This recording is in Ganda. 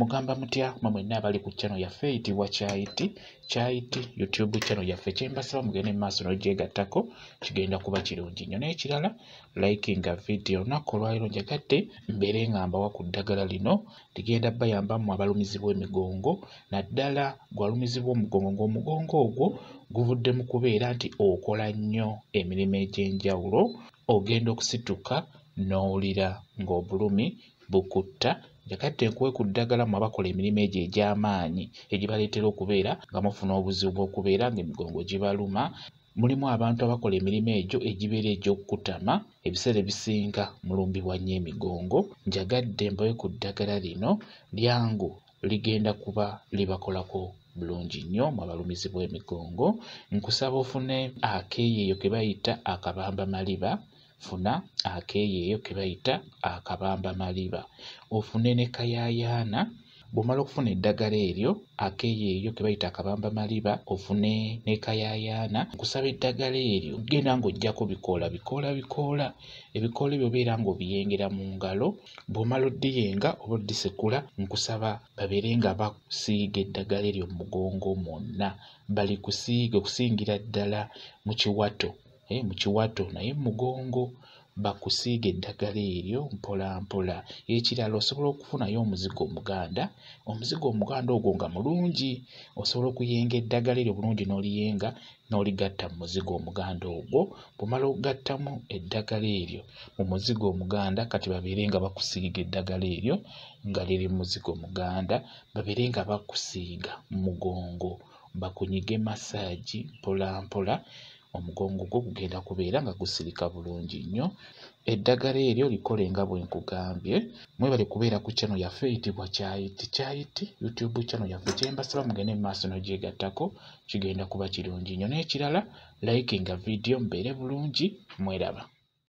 mugamba mutya mwamwenna abali ku channel yaffe eyitibwa kyayiti kyayiti youtube channel yaffe kyembasaba mugende mumaaso n'ogyegattako kigenda kuba kirungi nnyo n'ekirala likinga video nakko olwaliro njagadde mbeere ngambawa ku ddagala lino ligenda bayambamu abalumizibwa emigongo naddala gwalumizibwa omugongo ng'omugongo ogwo guvuddemu kubeera nti okola nnyo emirimu egy'enjawulo ogenda okusituka n'owulira ng'obulumi bukutta gakatte nkuwe ku ddagala mwe abakola emirimu egyo egy'amaanyi egibaleetera okubeera nga mufuna obuzibu okubeera ng'emigongo gibaluma mulimu abantu abakola emirimu egyo egibeera egy'okkutama ebiseera ebisinga mulumbibwa nnyo emigongo njagadde mbawe ku ddagala lino lyangu ligenda kuba libakolako bulungi nnyo mwe abalumizi bw'emigongo nkusaba ofune akeeyeeyo ke bayita akabamba maliba funa akeeyeeyo ke bayita akabamba maliba ofune ne kayaayaana bw'omala okufuna eddagala eryo akeeyeeyo ke bayita akabamba maliba ofune ne kayaayaana nkusaba eddagala eryo genda ng'ojjako bikoola bikoola bikoola ebikoola ebyo obeera ng'obiyengera mu ngalo bw'omala oddiyenga oba oddisekula nkusaba babeere nga basiiga eddagala eryo mu mugongo mwonna balikusiiga okusingira ddala mu kiwato naye mu kiwato naye mugongo bakusiiga eddagala eryo mpola mpola ekirala osobola okufunayo omuzigo omuganda omuzigo omuganda ogwo nga mulungi osobola okuyenga eddagala eryo bulungi n'oliyenga n'oligatta mu muzigo omuganda ogwo bwemala okugattamu eddagala eryo mu muzigo omuganda kati babeere nga bakusiiga eddagala eryo nga liri muzigo omuganda babeere nga bakusiiga mugongo bakunyige masaagi mpola mpola omugongo gwo gugenda kubeera nga gusirika bulungi nnyo eddagala eryo likole nga bwe nkugambye mwebale kubeera ku kyano yaffe eyitibwa kyayiti kyayiti youtube kyano yaffe kyembasaba mugende emumaaso nogyegattako kigenda kuba kirungi nnyo n'ekirala likinga vidiyo mubeere bulungi mweraba